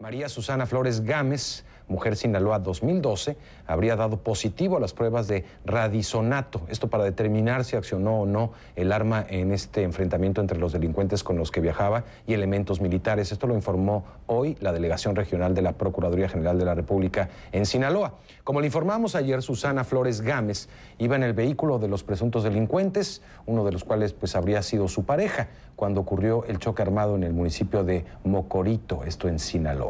María Susana Flores Gámez, mujer Sinaloa 2012, habría dado positivo a las pruebas de radisonato, esto para determinar si accionó o no el arma en este enfrentamiento entre los delincuentes con los que viajaba y elementos militares. Esto lo informó hoy la Delegación Regional de la Procuraduría General de la República en Sinaloa. Como le informamos ayer, Susana Flores Gámez iba en el vehículo de los presuntos delincuentes, uno de los cuales pues habría sido su pareja cuando ocurrió el choque armado en el municipio de Mocorito, esto en Sinaloa.